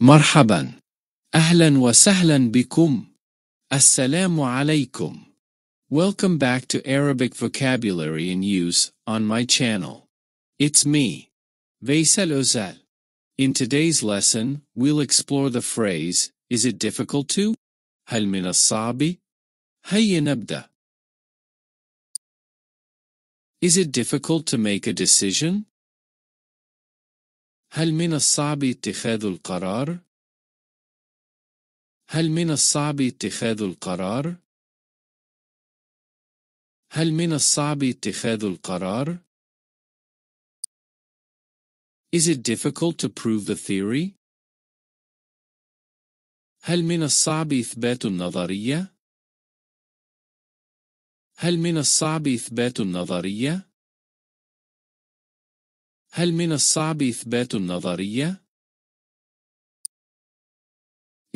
مرحبا أهلا وسهلا بكم السلام عليكم Welcome back to Arabic vocabulary in use on my channel. It's me, Veysel Özel. In today's lesson, we'll explore the phrase, is it difficult to? هل من الصعب؟ هيا نبدأ. Is it difficult to make a decision? هل من الصعب اتخاذ القرار؟ هل من الصعب اتخاذ القرار؟ هل من الصعب اتخاذ القرار؟ Is it difficult to prove the theory? هل من الصعب إثبات النظرية؟ هل من الصعب إثبات النظرية؟ هل من الصعب إثبات النظرية؟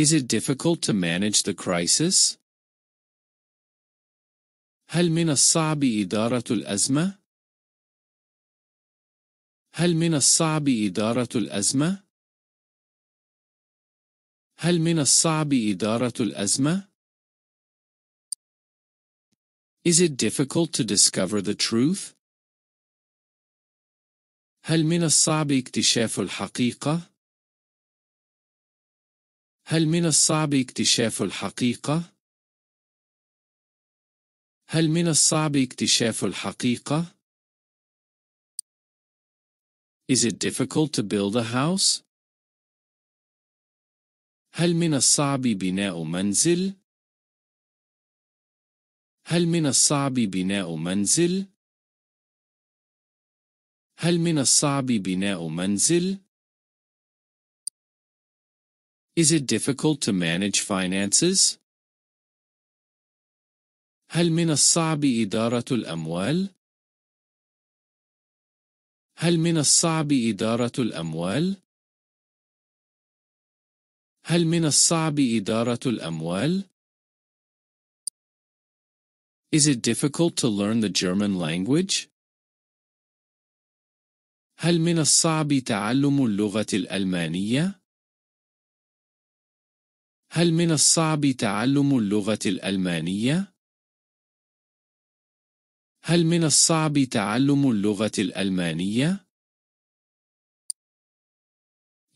Is it difficult to manage the crisis? هل من الصعب إدارة الأزمة؟ هل من الصعب إدارة الأزمة؟ هل من الصعب إدارة الأزمة؟ Is it difficult to discover the truth? هل من الصعب اكتشاف الحقيقة؟ هل من الصعب اكتشاف الحقيقة؟ هل من الصعب اكتشاف الحقيقة؟ Is it difficult to build a house? هل من الصعب بناء منزل؟ هل من الصعب بناء منزل؟ هل من الصعب بناء منزل؟ Is it difficult to manage finances? هل من الصعب إدارة الأموال؟ هل من الصعب إدارة الأموال؟ هل من الصعب إدارة الأموال؟ Is it difficult to learn the German language? هل من الصعب تعلم اللغة الألمانية؟ هل من الصعب تعلم اللغة الألمانية؟ هل من الصعب تعلم اللغة الألمانية؟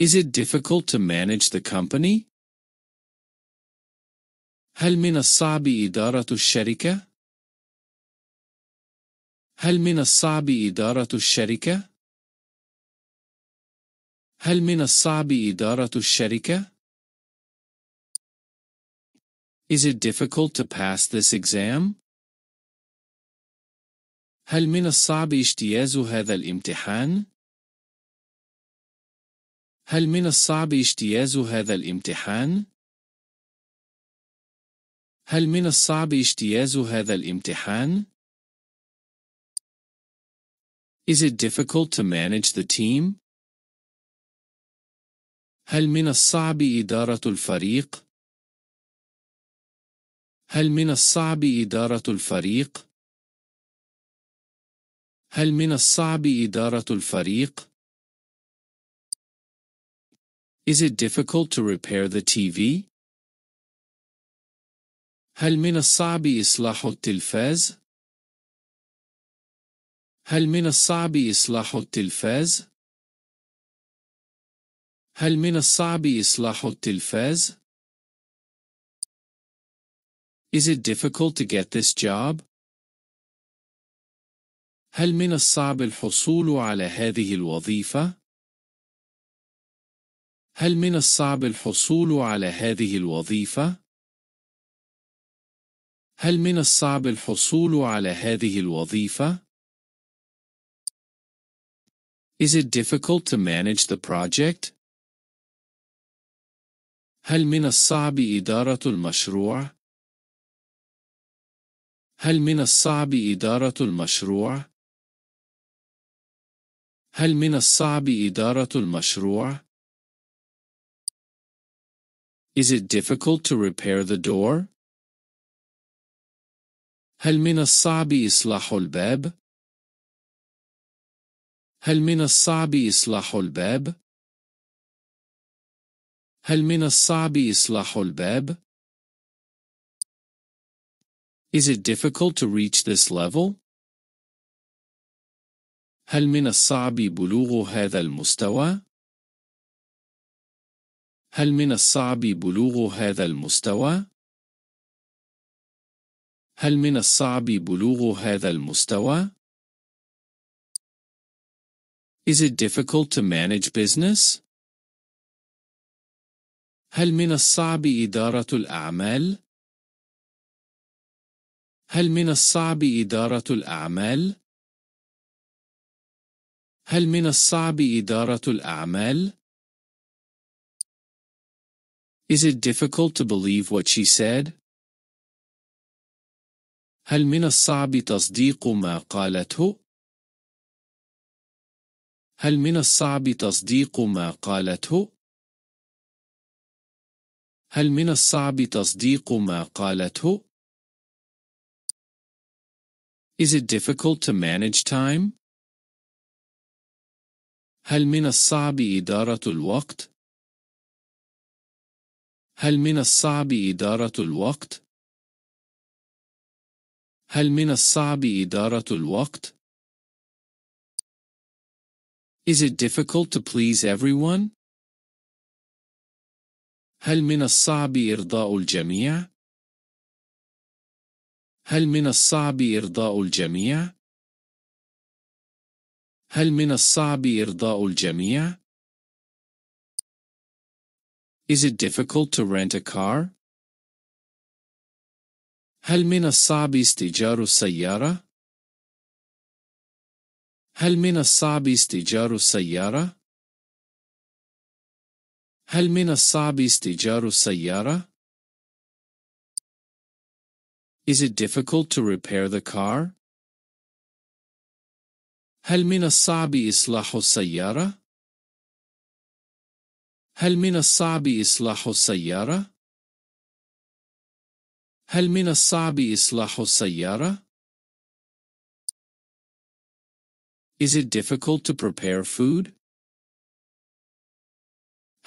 Is it difficult to manage the company? هل من الصعب إدارة الشركة؟ هل من الصعب إدارة الشركة؟ هل من الصعب إدارة الشركة؟ Is it difficult to pass this exam? هل من الصعب اجتياز هذا الامتحان؟ هل من الصعب اجتياز هذا الامتحان؟ هل من الصعب اجتياز هذا الامتحان؟ Is it difficult to manage the team? هل من الصعب إدارة الفريق؟ هل من الصعب إدارة الفريق؟ هل من الصعب إدارة الفريق؟ Is it difficult to repair the TV? هل من الصعب إصلاح التلفاز؟ هل من الصعب إصلاح التلفاز؟ هل من الصعب إصلاح التلفاز؟ Is it difficult to get this job? هل من الصعب الحصول على هذه الوظيفة؟ هل من الصعب الحصول على هذه الوظيفة؟ هل من الصعب الحصول على هذه الوظيفة؟ Is it difficult to manage the project? هل من الصعب إدارة المشروع؟ هل من الصعب إدارة المشروع؟ هل من الصعب إدارة المشروع؟ Is it difficult to repair the door? هل من الصعب إصلاح الباب؟ هل من الصعب إصلاح الباب؟ هل من الصعب إصلاح الباب؟ Is it difficult to reach this level? هل من الصعب بلوغ هذا المستوى؟ هل من الصعب بلوغ هذا المستوى؟ هل من الصعب بلوغ هذا المستوى؟ Is it difficult to manage business? هل من الصعب إدارة الأعمال؟ هل من الصعب إدارة الأعمال؟ هل من الصعب إدارة الأعمال؟ Is it difficult to believe what she said? هل من الصعب تصديق ما قالته؟ هل من الصعب تصديق ما قالته؟ هل من الصعب تصديق ما قالته؟ Is it difficult to manage time? هل من الصعب إدارة الوقت؟ هل من الصعب إدارة الوقت؟ هل من الصعب إدارة الوقت؟ Is it difficult to please everyone? هل من الصعب إرضاء الجميع؟ هل من الصعب إرضاء الجميع؟ هل من الصعب إرضاء الجميع؟ Is it difficult to rent a car? هل من الصعب استئجار السيارة؟ هل من الصعب استئجار السيارة؟ هل من الصعب استئجار السيارة؟ Is it difficult to repair the car? هل من الصعب إصلاح السيارة؟ هل من الصعب إصلاح السيارة؟ هل من الصعب إصلاح السيارة؟ Is it difficult to prepare food?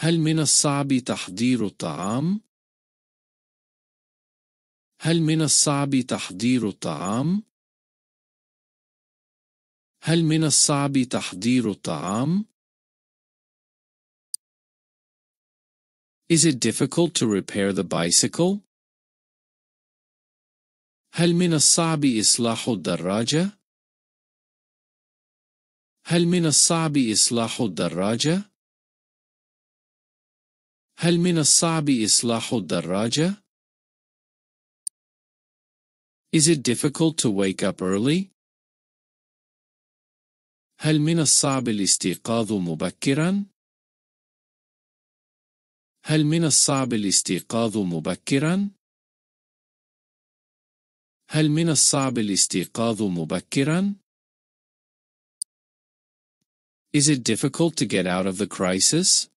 هل من الصعب تحضير الطعام؟ هل من الصعب تحضير الطعام؟ هل من الصعب تحضير الطعام؟ Is it difficult to repair the bicycle? هل من الصعب إصلاح الدراجة؟ هل من الصعب إصلاح الدراجة؟ هل من الصعب إصلاح الدراجة؟ Is it difficult to wake up early? هل من الصعب الاستيقاظ مبكرا؟ هل من الصعب الاستيقاظ مبكرا؟ هل من الصعب الاستيقاظ مبكرا؟ Is it difficult to get out of the crisis?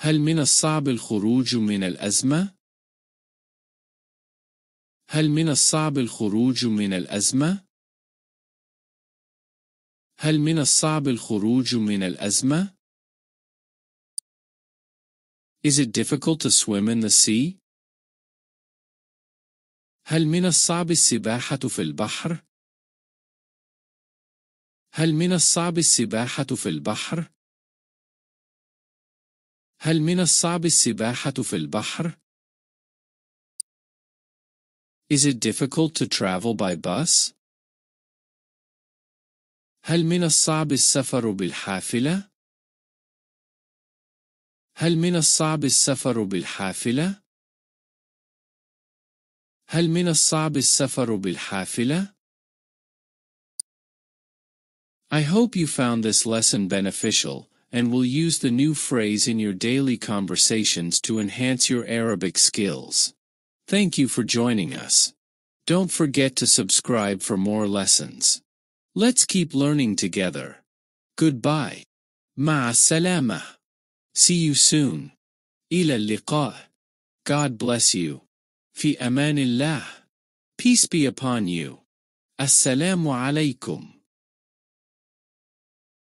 هل من الصعب الخروج من الأزمة؟ هل من الصعب الخروج من الأزمة؟ هل من الصعب الخروج من الأزمة؟ Is it difficult to swim in the sea? هل من الصعب السباحة في البحر؟ هل من الصعب السباحة في البحر؟ هل من الصعب السباحة في البحر؟ Is it difficult to travel by bus? هل من الصعب السفر بالحافلة؟ هل من الصعب السفر بالحافلة؟ هل من الصعب السفر بالحافلة؟ I hope you found this lesson beneficial. and will use the new phrase in your daily conversations to enhance your Arabic skills. Thank you for joining us. Don't forget to subscribe for more lessons. Let's keep learning together. Goodbye. Ma salama. See you soon. Ila liqa. God bless you. Fi amanillah. Peace be upon you. Assalamu alaikum.